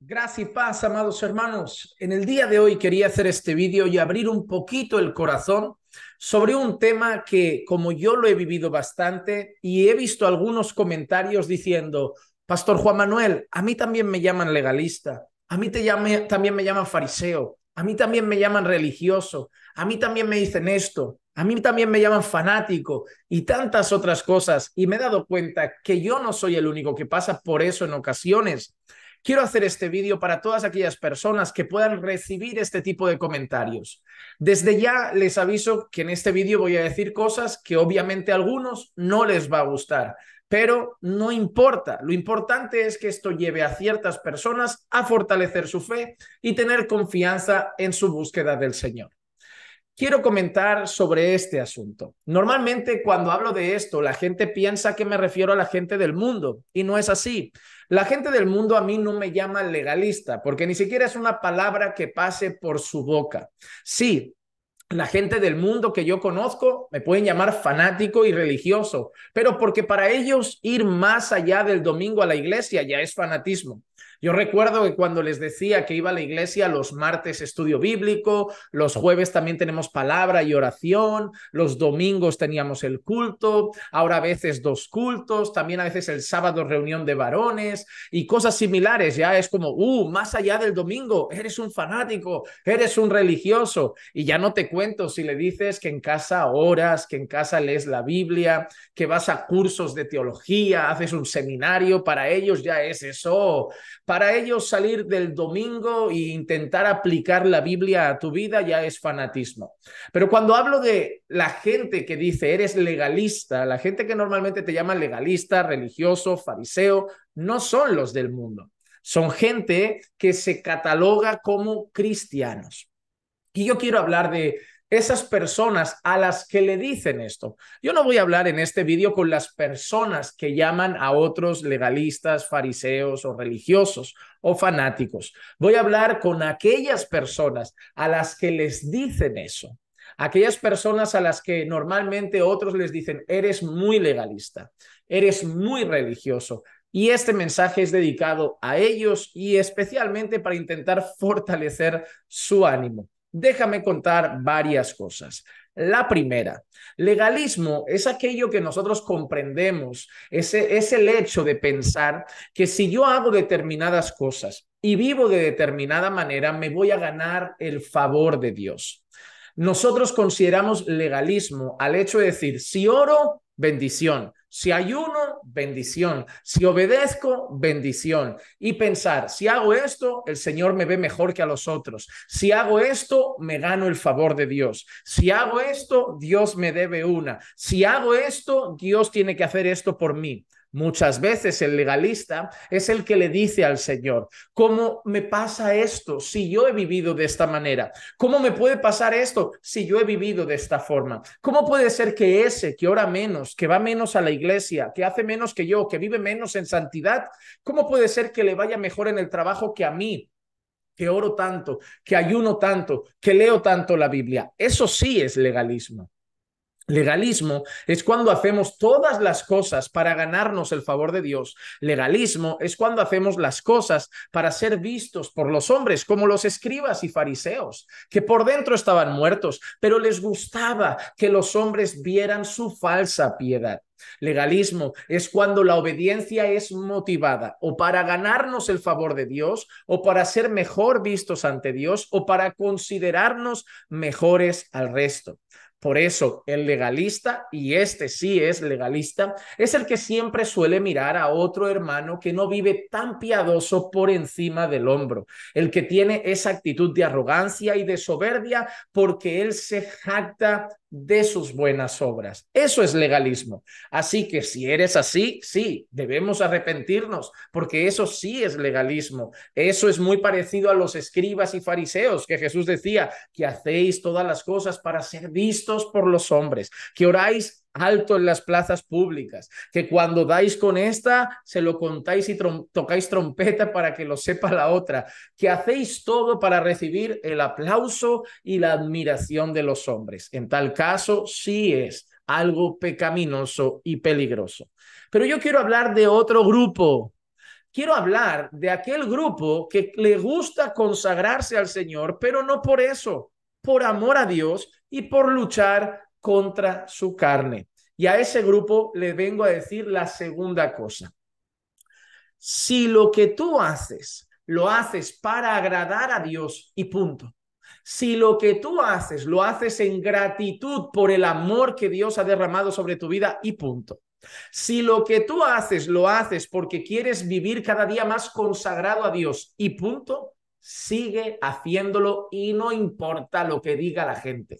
Gracias y paz, amados hermanos. En el día de hoy quería hacer este vídeo y abrir un poquito el corazón sobre un tema que, como yo lo he vivido bastante y he visto algunos comentarios diciendo, Pastor Juan Manuel, a mí también me llaman legalista, a mí también me llaman fariseo, a mí también me llaman religioso, a mí también me dicen esto. A mí también me llaman fanático y tantas otras cosas y me he dado cuenta que yo no soy el único que pasa por eso en ocasiones. Quiero hacer este vídeo para todas aquellas personas que puedan recibir este tipo de comentarios. Desde ya les aviso que en este vídeo voy a decir cosas que obviamente a algunos no les va a gustar, pero no importa. Lo importante es que esto lleve a ciertas personas a fortalecer su fe y tener confianza en su búsqueda del Señor quiero comentar sobre este asunto. Normalmente cuando hablo de esto, la gente piensa que me refiero a la gente del mundo y no es así. La gente del mundo a mí no me llama legalista porque ni siquiera es una palabra que pase por su boca. Sí, la gente del mundo que yo conozco me pueden llamar fanático y religioso, pero porque para ellos ir más allá del domingo a la iglesia ya es fanatismo. Yo recuerdo que cuando les decía que iba a la iglesia, los martes estudio bíblico, los jueves también tenemos palabra y oración, los domingos teníamos el culto, ahora a veces dos cultos, también a veces el sábado reunión de varones y cosas similares. Ya es como, uh, más allá del domingo, eres un fanático, eres un religioso. Y ya no te cuento si le dices que en casa oras, que en casa lees la Biblia, que vas a cursos de teología, haces un seminario, para ellos ya es eso para ellos salir del domingo e intentar aplicar la Biblia a tu vida ya es fanatismo. Pero cuando hablo de la gente que dice eres legalista, la gente que normalmente te llama legalista, religioso, fariseo, no son los del mundo. Son gente que se cataloga como cristianos. Y yo quiero hablar de esas personas a las que le dicen esto. Yo no voy a hablar en este vídeo con las personas que llaman a otros legalistas, fariseos o religiosos o fanáticos. Voy a hablar con aquellas personas a las que les dicen eso aquellas personas a las que normalmente otros les dicen, eres muy legalista, eres muy religioso. Y este mensaje es dedicado a ellos y especialmente para intentar fortalecer su ánimo. Déjame contar varias cosas. La primera, legalismo es aquello que nosotros comprendemos, es, el hecho de pensar que si yo hago determinadas cosas y vivo de determinada manera, me voy a ganar el favor de Dios. Nosotros consideramos legalismo al hecho de decir, si oro, bendición, si ayuno, bendición. Si obedezco, bendición. Y pensar, si hago esto, el Señor me ve mejor que a los otros. Si hago esto, me gano el favor de Dios. Si hago esto, Dios me debe una. Si hago esto, Dios tiene que hacer esto por mí. Muchas veces el legalista es el que le dice al Señor, ¿cómo me pasa esto si yo he vivido de esta manera? ¿Cómo me puede pasar esto si yo he vivido de esta forma? ¿Cómo puede ser que ese que ora menos, que va menos a la iglesia, que hace menos que yo, que vive menos en santidad, cómo puede ser que le vaya mejor en el trabajo que a mí? que oro tanto, que ayuno tanto, que leo tanto la Biblia. Eso sí es legalismo. Legalismo es cuando hacemos todas las cosas para ganarnos el favor de Dios. Legalismo es cuando hacemos las cosas para ser vistos por los hombres, como los escribas y fariseos, que por dentro estaban muertos, pero les gustaba que los hombres vieran su falsa piedad. Legalismo es cuando la obediencia es motivada o para ganarnos el favor de Dios o para ser mejor vistos ante Dios o para considerarnos mejores al resto. Por eso el legalista, y este sí es legalista, es el que siempre suele mirar a otro hermano que no vive tan piadoso por encima del hombro, el que tiene esa actitud de arrogancia y de soberbia porque él se jacta de sus buenas obras. Eso es legalismo. Así que si eres así, sí, debemos arrepentirnos, porque eso sí es legalismo. Eso es muy parecido a los escribas y fariseos que Jesús decía, que hacéis todas las cosas para ser vistos por los hombres, que oráis alto en las plazas públicas, que cuando dais con esta, se lo contáis y tocáis trompeta para que lo sepa la otra, que hacéis todo para recibir el aplauso y la admiración de los hombres. En tal caso, sí es algo pecaminoso y peligroso. Pero yo quiero hablar de otro grupo. Quiero hablar de aquel grupo que le gusta consagrarse al Señor, pero no por eso, por amor a Dios y por luchar contra su carne. Y a ese grupo le vengo a decir la segunda cosa. Si lo que tú haces lo haces para agradar a Dios y punto. Si lo que tú haces lo haces en gratitud por el amor que Dios ha derramado sobre tu vida y punto. Si lo que tú haces lo haces porque quieres vivir cada día más consagrado a Dios y punto, sigue haciéndolo y no importa lo que diga la gente.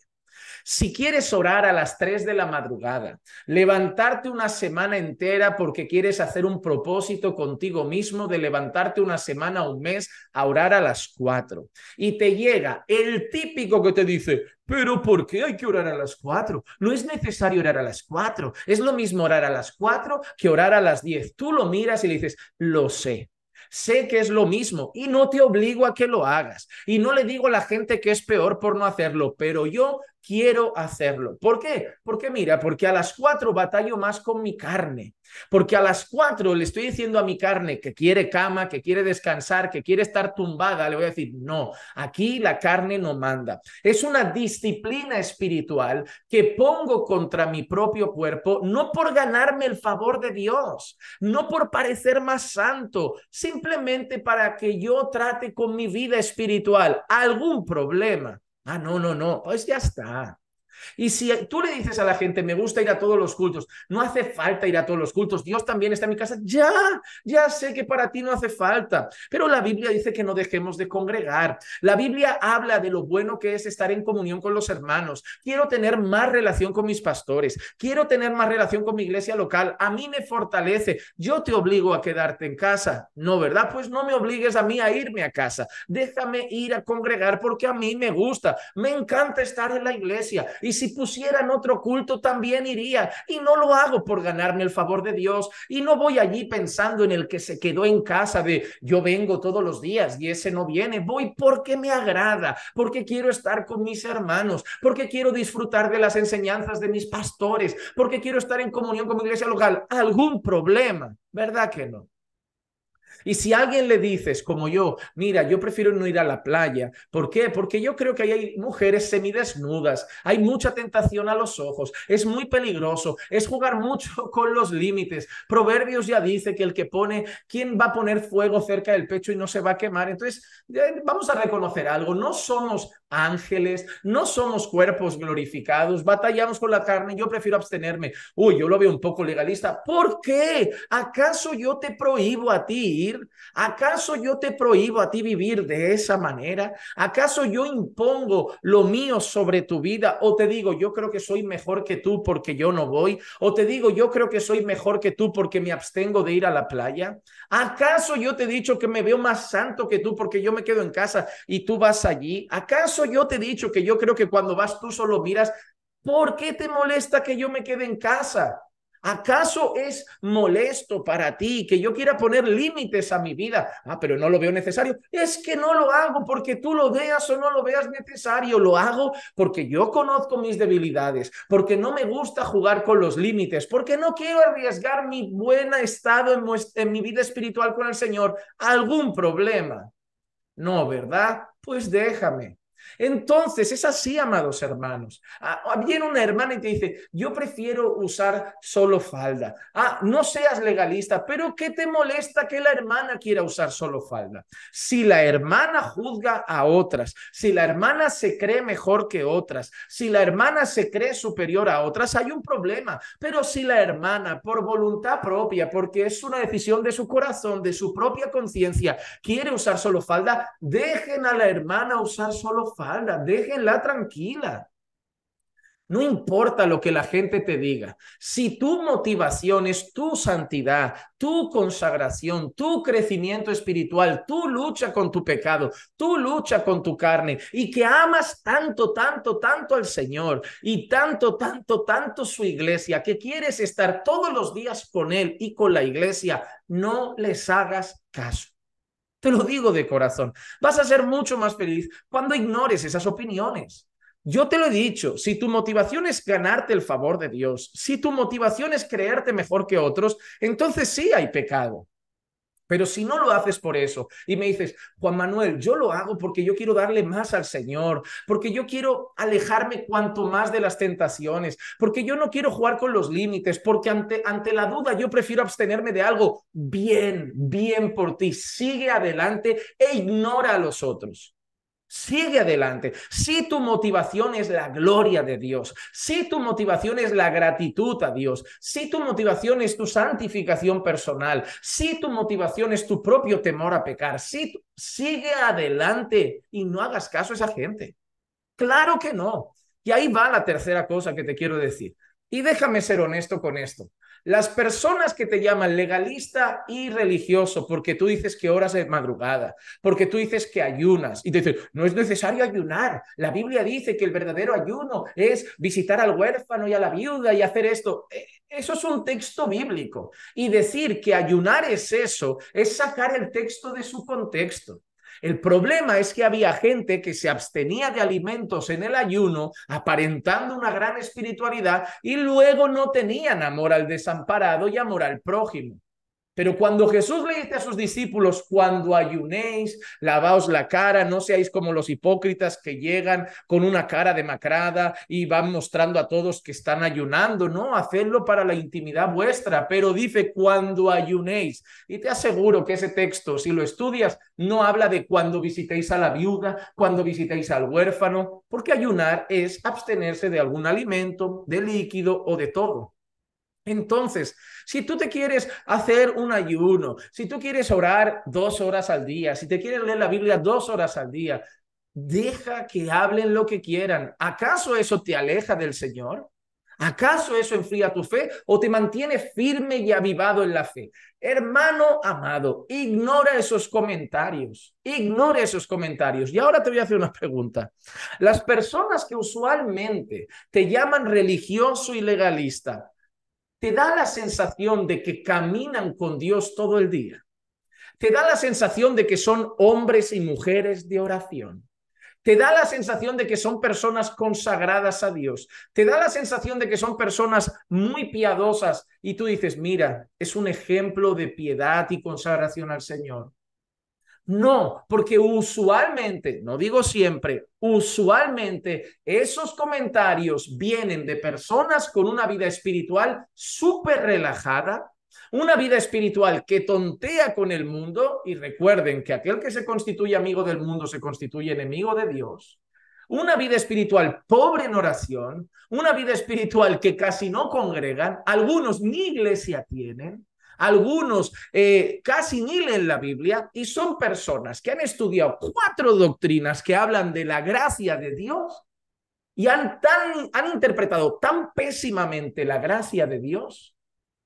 Si quieres orar a las 3 de la madrugada, levantarte una semana entera porque quieres hacer un propósito contigo mismo de levantarte una semana o un mes a orar a las 4 y te llega el típico que te dice, pero ¿por qué hay que orar a las 4? No es necesario orar a las 4. Es lo mismo orar a las 4 que orar a las 10. Tú lo miras y le dices, lo sé, Sé que es lo mismo y no te obligo a que lo hagas. Y no le digo a la gente que es peor por no hacerlo, pero yo quiero hacerlo. ¿Por qué? Porque mira, porque a las cuatro batallo más con mi carne, porque a las cuatro le estoy diciendo a mi carne que quiere cama, que quiere descansar, que quiere estar tumbada, le voy a decir, no, aquí la carne no manda. Es una disciplina espiritual que pongo contra mi propio cuerpo, no por ganarme el favor de Dios, no por parecer más santo, sin simplemente para que yo trate con mi vida espiritual algún problema. Ah, no, no, no, pues ya está. Y si tú le dices a la gente, me gusta ir a todos los cultos, no hace falta ir a todos los cultos, Dios también está en mi casa, ya, ya sé que para ti no hace falta, pero la Biblia dice que no dejemos de congregar. La Biblia habla de lo bueno que es estar en comunión con los hermanos. Quiero tener más relación con mis pastores, quiero tener más relación con mi iglesia local, a mí me fortalece, yo te obligo a quedarte en casa, ¿no, verdad? Pues no me obligues a mí a irme a casa, déjame ir a congregar porque a mí me gusta, me encanta estar en la iglesia y si pusieran otro culto, también iría. Y no lo hago por ganarme el favor de Dios. Y no voy allí pensando en el que se quedó en casa de yo vengo todos los días y ese no viene. Voy porque me agrada, porque quiero estar con mis hermanos, porque quiero disfrutar de las enseñanzas de mis pastores, porque quiero estar en comunión con mi iglesia local. ¿Algún problema? ¿Verdad que no? Y si alguien le dices, como yo, mira, yo prefiero no ir a la playa, ¿por qué? Porque yo creo que hay mujeres semidesnudas, hay mucha tentación a los ojos, es muy peligroso, es jugar mucho con los límites. Proverbios ya dice que el que pone, ¿quién va a poner fuego cerca del pecho y no se va a quemar? Entonces, eh, vamos a reconocer algo, no somos ángeles, no somos cuerpos glorificados, batallamos con la carne, yo prefiero abstenerme. Uy, yo lo veo un poco legalista. ¿Por qué? ¿Acaso yo te prohíbo a ti ¿Acaso yo te prohíbo a ti vivir de esa manera? ¿Acaso yo impongo lo mío sobre tu vida? ¿O te digo, yo creo que soy mejor que tú porque yo no voy? ¿O te digo, yo creo que soy mejor que tú porque me abstengo de ir a la playa? ¿Acaso yo te he dicho que me veo más santo que tú porque yo me quedo en casa y tú vas allí? ¿Acaso yo te he dicho que yo creo que cuando vas tú solo miras? ¿Por qué te molesta que yo me quede en casa? ¿Acaso es molesto para ti que yo quiera poner límites a mi vida? Ah, pero no lo veo necesario. Es que no lo hago porque tú lo veas o no lo veas necesario. Lo hago porque yo conozco mis debilidades, porque no me gusta jugar con los límites, porque no quiero arriesgar mi buen estado en, en mi vida espiritual con el Señor. ¿Algún problema? No, ¿verdad? Pues déjame. Entonces, es así, amados hermanos. Ah, ah, viene una hermana y te dice, yo prefiero usar solo falda. Ah, no seas legalista, pero ¿qué te molesta que la hermana quiera usar solo falda? Si la hermana juzga a otras, si la hermana se cree mejor que otras, si la hermana se cree superior a otras, hay un problema. Pero si la hermana, por voluntad propia, porque es una decisión de su corazón, de su propia conciencia, quiere usar solo falda, dejen a la hermana usar solo falda falda, déjenla tranquila. No importa lo que la gente te diga, si tu motivación es tu santidad, tu consagración, tu crecimiento espiritual, tu lucha con tu pecado, tu lucha con tu carne y que amas tanto, tanto, tanto al Señor y tanto, tanto, tanto su iglesia, que quieres estar todos los días con Él y con la iglesia, no les hagas caso. Te lo digo de corazón. Vas a ser mucho más feliz cuando ignores esas opiniones. Yo te lo he dicho, si tu motivación es ganarte el favor de Dios, si tu motivación es creerte mejor que otros, entonces sí hay pecado. Pero si no lo haces por eso y me dices, Juan Manuel, yo lo hago porque yo quiero darle más al Señor, porque yo quiero alejarme cuanto más de las tentaciones, porque yo no quiero jugar con los límites, porque ante, ante la duda yo prefiero abstenerme de algo, bien, bien por ti, sigue adelante e ignora a los otros. Sigue adelante. Si tu motivación es la gloria de Dios, si tu motivación es la gratitud a Dios, si tu motivación es tu santificación personal, si tu motivación es tu propio temor a pecar, si sigue adelante y no hagas caso a esa gente. Claro que no. Y ahí va la tercera cosa que te quiero decir. Y déjame ser honesto con esto. Las personas que te llaman legalista y religioso porque tú dices que horas de madrugada, porque tú dices que ayunas y te dicen, no es necesario ayunar. La Biblia dice que el verdadero ayuno es visitar al huérfano y a la viuda y hacer esto. E, eso es un texto bíblico. Y decir que ayunar es eso es sacar el texto de su contexto. El problema es que había gente que se abstenía de alimentos en el ayuno, aparentando una gran espiritualidad, y luego no tenían amor al desamparado y amor al prójimo. Pero cuando Jesús le dice a sus discípulos, cuando ayunéis, lavaos la cara, no seáis como los hipócritas que llegan con una cara demacrada y van mostrando a todos que están ayunando, no, hacedlo para la intimidad vuestra, pero dice cuando ayunéis. Y te aseguro que ese texto, si lo estudias, no habla de cuando visitéis a la viuda, cuando visitéis al huérfano, porque ayunar es abstenerse de algún alimento, de líquido o de todo. Entonces, si tú te quieres hacer un ayuno, si tú quieres orar dos horas al día, si te quieres leer la Biblia dos horas al día, deja que hablen lo que quieran. ¿Acaso eso te aleja del Señor? ¿Acaso eso enfría tu fe o te mantiene firme y avivado en la fe? Hermano amado, ignora esos comentarios, ignora esos comentarios. Y ahora te voy a hacer una pregunta. Las personas que usualmente te llaman religioso y legalista, te da la sensación de que caminan con Dios todo el día. Te da la sensación de que son hombres y mujeres de oración. Te da la sensación de que son personas consagradas a Dios. Te da la sensación de que son personas muy piadosas. Y tú dices, mira, es un ejemplo de piedad y consagración al Señor. No, porque usualmente, no digo siempre, usualmente esos comentarios vienen de personas con una vida espiritual súper relajada, una vida espiritual que tontea con el mundo, y recuerden que aquel que se constituye amigo del mundo se constituye enemigo de Dios. Una vida espiritual pobre en oración, una vida espiritual que casi no congregan, algunos ni iglesia tienen, algunos eh, casi ni en la Biblia y son personas que han estudiado cuatro doctrinas que hablan de la gracia de Dios y han, tan, han interpretado tan pésimamente la gracia de Dios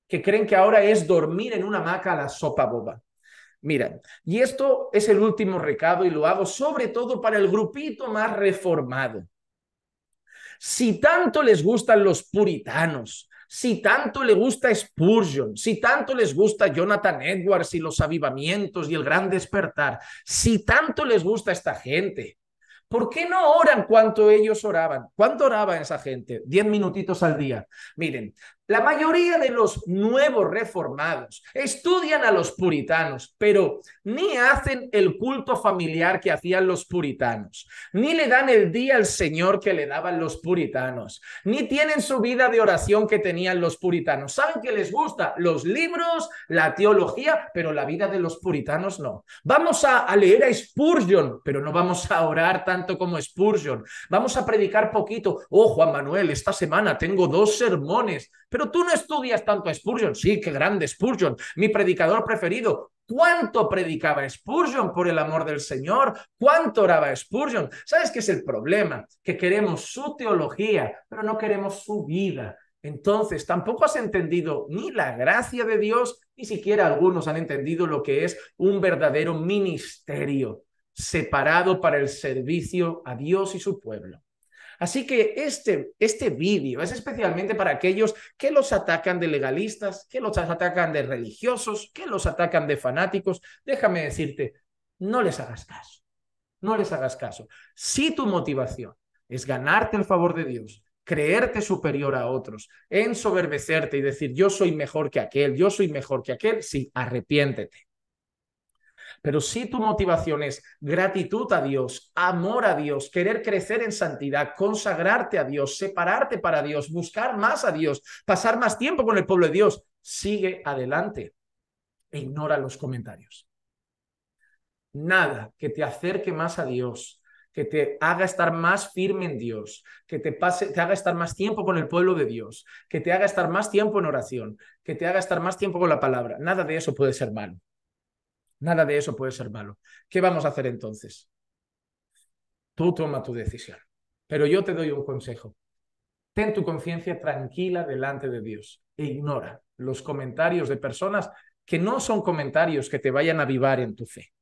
que creen que ahora es dormir en una hamaca la sopa boba. Mira, y esto es el último recado y lo hago sobre todo para el grupito más reformado. Si tanto les gustan los puritanos, si tanto le gusta Spurgeon, si tanto les gusta Jonathan Edwards y los avivamientos y el gran despertar, si tanto les gusta esta gente, ¿por qué no oran cuanto ellos oraban? ¿Cuánto oraba esa gente? Diez minutitos al día. Miren, la mayoría de los nuevos reformados estudian a los puritanos, pero ni hacen el culto familiar que hacían los puritanos, ni le dan el día al Señor que le daban los puritanos, ni tienen su vida de oración que tenían los puritanos. Saben que les gusta los libros, la teología, pero la vida de los puritanos no. Vamos a, leer a Spurgeon, pero no vamos a orar tanto como Spurgeon. Vamos a predicar poquito. Oh, Juan Manuel, esta semana tengo dos sermones. Pero tú no estudias tanto a Spurgeon. Sí, qué grande Spurgeon, mi predicador preferido. ¿Cuánto predicaba Spurgeon por el amor del Señor? ¿Cuánto oraba Spurgeon? ¿Sabes qué es el problema? Que queremos su teología, pero no queremos su vida. Entonces, tampoco has entendido ni la gracia de Dios, ni siquiera algunos han entendido lo que es un verdadero ministerio separado para el servicio a Dios y su pueblo. Así que este, este vídeo es especialmente para aquellos que los atacan de legalistas, que los atacan de religiosos, que los atacan de fanáticos. Déjame decirte, no les hagas caso. No les hagas caso. Si tu motivación es ganarte el favor de Dios, creerte superior a otros, ensoberbecerte y decir yo soy mejor que aquel, yo soy mejor que aquel, sí, arrepiéntete. Pero si tu motivación es gratitud a Dios, amor a Dios, querer crecer en santidad, consagrarte a Dios, separarte para Dios, buscar más a Dios, pasar más tiempo con el pueblo de Dios, sigue adelante e ignora los comentarios. Nada que te acerque más a Dios, que te haga estar más firme en Dios, que te, pase, te haga estar más tiempo con el pueblo de Dios, que te haga estar más tiempo en oración, que te haga estar más tiempo con la palabra. Nada de eso puede ser malo. Nada de eso puede ser malo. ¿Qué vamos a hacer entonces? Tú toma tu decisión. Pero yo te doy un consejo. Ten tu conciencia tranquila delante de Dios e ignora los comentarios de personas que no son comentarios que te vayan a avivar en tu fe.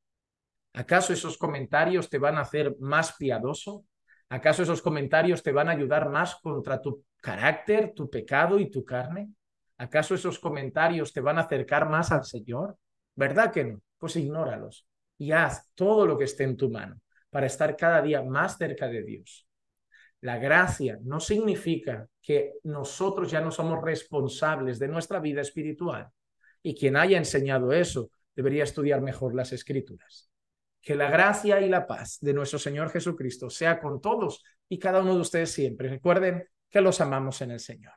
¿Acaso esos comentarios te van a hacer más piadoso? ¿Acaso esos comentarios te van a ayudar más contra tu carácter, tu pecado y tu carne? ¿Acaso esos comentarios te van a acercar más al Señor? ¿Verdad que no? Pues ignóralos y haz todo lo que esté en tu mano para estar cada día más cerca de Dios. La gracia no significa que nosotros ya no somos responsables de nuestra vida espiritual. Y quien haya enseñado eso debería estudiar mejor las escrituras. Que la gracia y la paz de nuestro Señor Jesucristo sea con todos y cada uno de ustedes siempre. Recuerden que los amamos en el Señor.